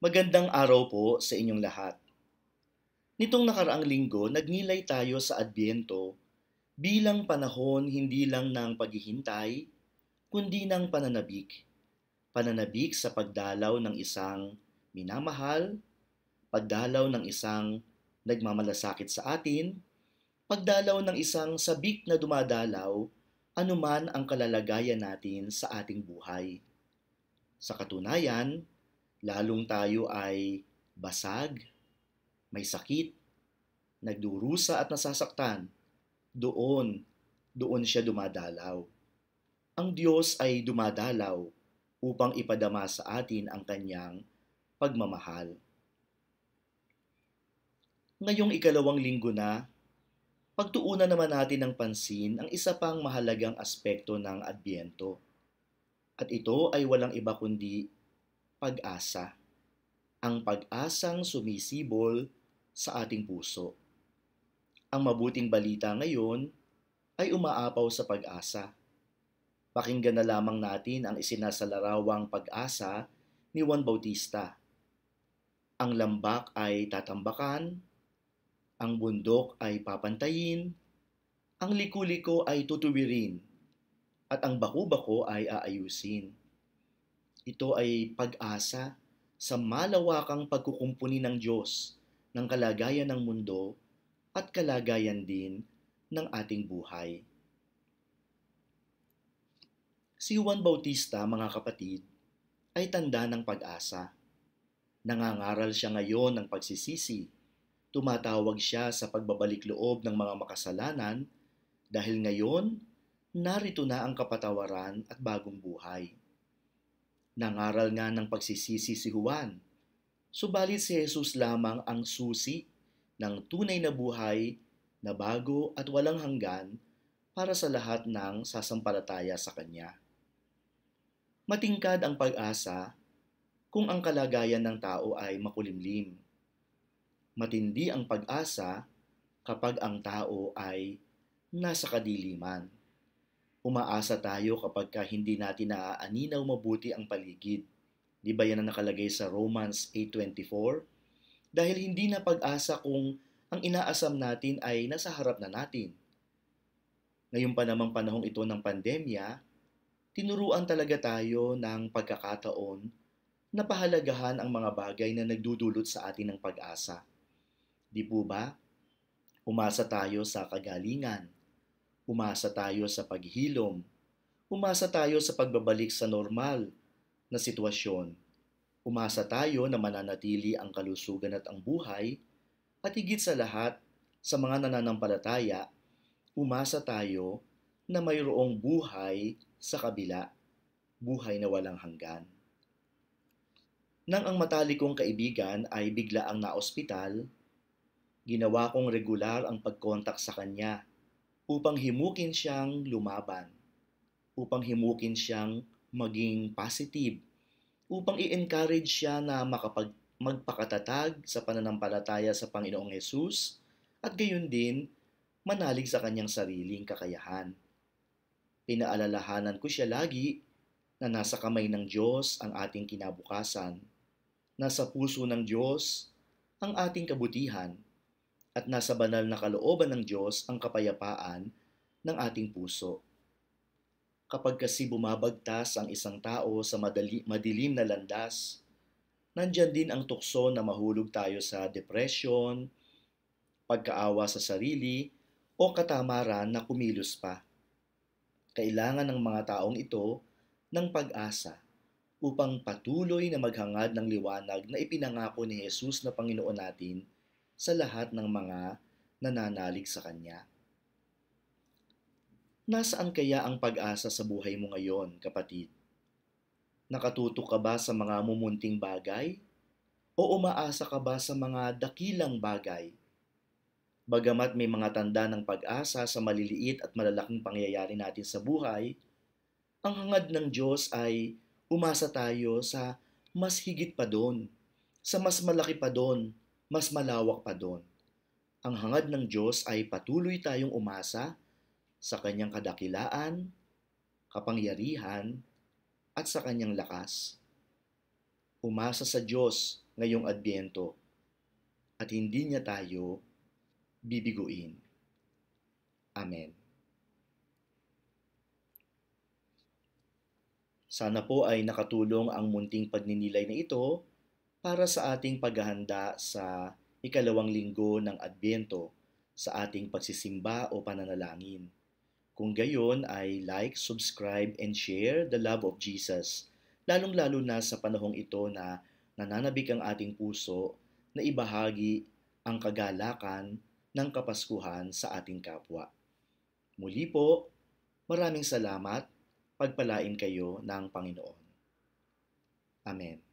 Magandang araw po sa inyong lahat. Nitong nakaraang linggo, nagnilay tayo sa Adbyento bilang panahon hindi lang ng paghihintay, kundi ng pananabik. Pananabik sa pagdalaw ng isang minamahal, pagdalaw ng isang nagmamalasakit sa atin, pagdalaw ng isang sabik na dumadalaw anuman ang kalalagayan natin sa ating buhay. Sa katunayan, lalong tayo ay basag, may sakit, nagdurusa at nasasaktan, doon, doon siya dumadalaw. Ang Diyos ay dumadalaw upang ipadama sa atin ang kanyang pagmamahal. Ngayong ikalawang linggo na, pagtuunan naman natin ng pansin ang isa pang mahalagang aspekto ng Adbyento. At ito ay walang iba kundi pag-asa. Ang pag-asang sumisibol sa ating puso. Ang mabuting balita ngayon ay umaapaw sa pag-asa. Pakinggan na lamang natin ang isinasalarawang pag-asa ni Juan Bautista. Ang lambak ay tatambakan, ang bundok ay papantayin, ang liko-liko ay tutuwirin, at ang bako-bako ay aayusin ito ay pag-asa sa malawakang pagkukumpuni ng Diyos ng kalagayan ng mundo at kalagayan din ng ating buhay. Si Juan Bautista, mga kapatid, ay tanda ng pag-asa. Nangangaral siya ngayon ng pagsisisi. Tumatawag siya sa pagbabalik loob ng mga makasalanan dahil ngayon, narito na ang kapatawaran at bagong buhay. Nangaral nga ng pagsisisi si Juan. Subalit si Jesus lamang ang susi ng tunay na buhay na bago at walang hanggan para sa lahat ng sasampalataya sa Kanya. Matingkad ang pag-asa kung ang kalagayan ng tao ay makulimlim. Matindi ang pag-asa kapag ang tao ay nasa kadiliman umaasa tayo kapag ka hindi natin naaaninaw mabuti ang paligid. Di ba yan ang nakalagay sa Romans 8.24? Dahil hindi na pag-asa kung ang inaasam natin ay nasa harap na natin. Ngayon pa namang panahong ito ng pandemya, tinuruan talaga tayo ng pagkakataon na pahalagahan ang mga bagay na nagdudulot sa atin ng pag-asa. Di po ba? Umasa tayo sa kagalingan, Umasa tayo sa paghilom. Umasa tayo sa pagbabalik sa normal na sitwasyon. Umasa tayo na mananatili ang kalusugan at ang buhay at higit sa lahat sa mga nananampalataya, umasa tayo na mayroong buhay sa kabila, buhay na walang hanggan. Nang ang matali kong kaibigan ay bigla ang naospital, ginawa kong regular ang pagkontak sa kanya upang himukin siyang lumaban, upang himukin siyang maging positive, upang i-encourage siya na makapag magpakatatag sa pananampalataya sa Panginoong Hesus at gayon din manalig sa kanyang sariling kakayahan. Pinaalalahanan ko siya lagi na nasa kamay ng Diyos ang ating kinabukasan, nasa puso ng Diyos ang ating kabutihan, at nasa banal na kalooban ng Diyos ang kapayapaan ng ating puso. Kapag kasi bumabagtas ang isang tao sa madali, madilim na landas, nandyan din ang tukso na mahulog tayo sa depression, pagkaawa sa sarili, o katamaran na kumilos pa. Kailangan ng mga taong ito ng pag-asa upang patuloy na maghangad ng liwanag na ipinangako ni Jesus na Panginoon natin – sa lahat ng mga nananalig sa Kanya. Nasaan kaya ang pag-asa sa buhay mo ngayon, kapatid? Nakatutok ka ba sa mga mumunting bagay? O umaasa ka ba sa mga dakilang bagay? Bagamat may mga tanda ng pag-asa sa maliliit at malalaking pangyayari natin sa buhay, ang hangad ng Diyos ay umasa tayo sa mas higit pa doon, sa mas malaki pa doon, mas malawak pa doon. Ang hangad ng Diyos ay patuloy tayong umasa sa kanyang kadakilaan, kapangyarihan, at sa kanyang lakas. Umasa sa Diyos ngayong Adbyento at hindi niya tayo bibiguin. Amen. Sana po ay nakatulong ang munting pagninilay na ito para sa ating paghahanda sa ikalawang linggo ng Adbento sa ating pagsisimba o pananalangin. Kung gayon ay like, subscribe, and share the love of Jesus, lalong-lalo na sa panahong ito na nananabik ang ating puso na ibahagi ang kagalakan ng Kapaskuhan sa ating kapwa. Muli po, maraming salamat. Pagpalain kayo ng Panginoon. Amen.